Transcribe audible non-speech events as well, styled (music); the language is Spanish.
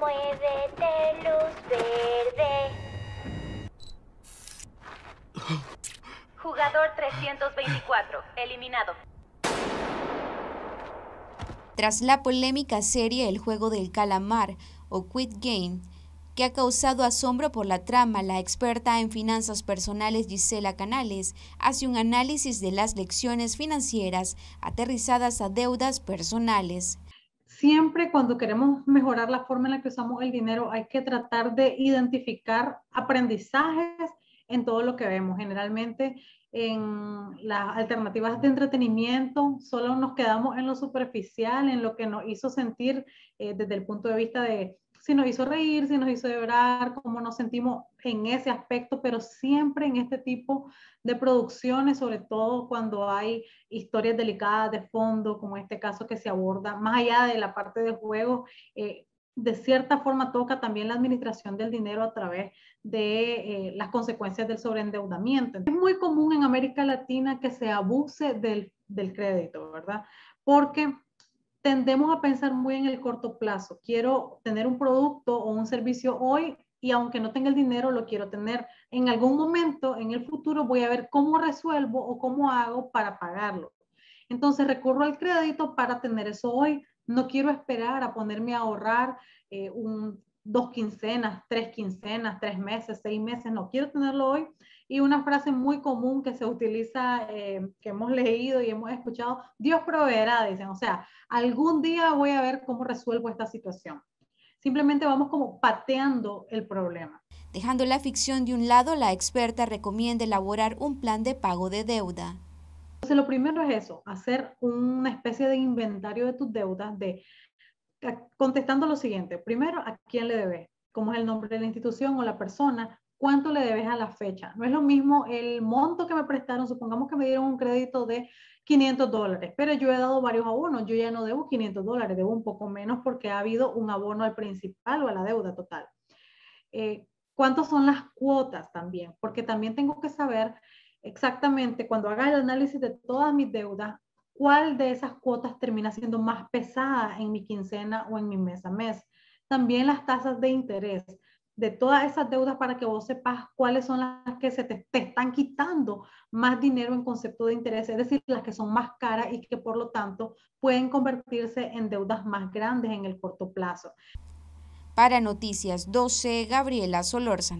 Muévete, luz verde. Jugador 324, eliminado. Tras la polémica serie El juego del calamar o Quit Game, que ha causado asombro por la trama, la experta en finanzas personales Gisela Canales hace un análisis de las lecciones financieras aterrizadas a deudas personales siempre cuando queremos mejorar la forma en la que usamos el dinero hay que tratar de identificar aprendizajes en todo lo que vemos. Generalmente en las alternativas de entretenimiento solo nos quedamos en lo superficial, en lo que nos hizo sentir eh, desde el punto de vista de si nos hizo reír, si nos hizo llorar, cómo nos sentimos en ese aspecto, pero siempre en este tipo de producciones, sobre todo cuando hay historias delicadas de fondo, como este caso que se aborda, más allá de la parte de juego, eh, de cierta forma toca también la administración del dinero a través de eh, las consecuencias del sobreendeudamiento. Es muy común en América Latina que se abuse del, del crédito, ¿verdad? Porque tendemos a pensar muy en el corto plazo. Quiero tener un producto o un servicio hoy y aunque no tenga el dinero, lo quiero tener. En algún momento, en el futuro, voy a ver cómo resuelvo o cómo hago para pagarlo. Entonces recurro al crédito para tener eso hoy, no quiero esperar a ponerme a ahorrar eh, un, dos quincenas, tres quincenas, tres meses, seis meses, no quiero tenerlo hoy. Y una frase muy común que se utiliza, eh, que hemos (laughs) leído y hemos escuchado, Dios proveerá, dicen, o sea, algún día voy a ver cómo resuelvo esta situación. Simplemente vamos como pateando el problema. Dejando la ficción de un lado, la experta recomienda elaborar un plan de pago de deuda. Entonces, lo primero es eso, hacer una especie de inventario de tus deudas, de contestando lo siguiente. Primero, ¿a quién le debes? ¿Cómo es el nombre de la institución o la persona? ¿Cuánto le debes a la fecha? No es lo mismo el monto que me prestaron. Supongamos que me dieron un crédito de 500 dólares, pero yo he dado varios abonos. Yo ya no debo 500 dólares, debo un poco menos porque ha habido un abono al principal o a la deuda total. Eh, ¿Cuántas son las cuotas también? Porque también tengo que saber exactamente cuando haga el análisis de todas mis deudas, cuál de esas cuotas termina siendo más pesada en mi quincena o en mi mes a mes. También las tasas de interés de todas esas deudas para que vos sepas cuáles son las que se te, están quitando más dinero en concepto de interés, es decir, las que son más caras y que por lo tanto pueden convertirse en deudas más grandes en el corto plazo. Para Noticias 12, Gabriela Solórzano.